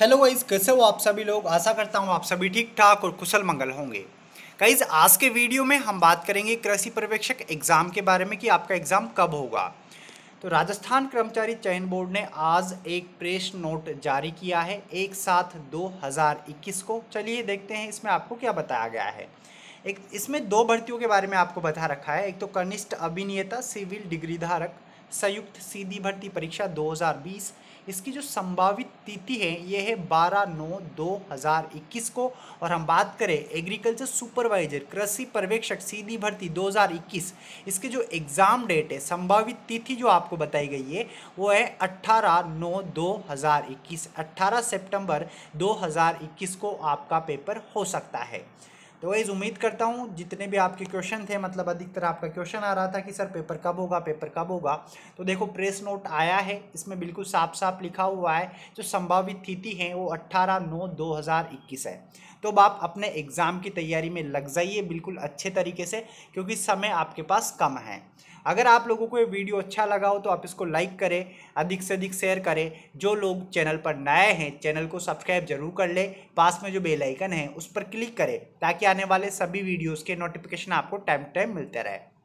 hello guys कैसे हो आप सभी लोग आशा करता हूँ आप सभी ठीक ठाक और कुशल मंगल होंगे गाइज आज के वीडियो में हम बात करेंगे कृषि पर्यवेक्षक एग्ज़ाम के बारे में कि आपका एग्ज़ाम कब होगा तो राजस्थान कर्मचारी चयन बोर्ड ने आज एक प्रेस नोट जारी किया है एक साथ दो हज़ार इक्कीस को चलिए देखते हैं इसमें आपको क्या बताया गया है एक इसमें दो भर्तियों के बारे में आपको बता रखा है एक तो कनिष्ठ अभिनेता सिविल डिग्री धारक संयुक्त सीधी भर्ती परीक्षा 2020 इसकी जो संभावित तिथि है ये है 12 नौ 2021 को और हम बात करें एग्रीकल्चर सुपरवाइजर कृषि पर्यवेक्षक सीधी भर्ती 2021 इसके जो एग्ज़ाम डेट है संभावित तिथि जो आपको बताई गई है वो है 18 नौ 2021 18 सितंबर 2021 को आपका पेपर हो सकता है तो वाइज़ उम्मीद करता हूँ जितने भी आपके क्वेश्चन थे मतलब अधिकतर आपका क्वेश्चन आ रहा था कि सर पेपर कब होगा पेपर कब होगा तो देखो प्रेस नोट आया है इसमें बिल्कुल साफ साफ लिखा हुआ है जो संभावित तिथि है वो अट्ठारह नौ दो हज़ार इक्कीस है तो अब आप अपने एग्ज़ाम की तैयारी में लग जाइए बिल्कुल अच्छे तरीके से क्योंकि समय आपके पास कम है अगर आप लोगों को ये वीडियो अच्छा लगा हो तो आप इसको लाइक करें अधिक से अधिक शेयर करें जो लोग चैनल पर नए हैं चैनल को सब्सक्राइब जरूर कर लें पास में जो बेल आइकन है उस पर क्लिक करें ताकि आने वाले सभी वीडियोस के नोटिफिकेशन आपको टाइम टू टाइम मिलते रहे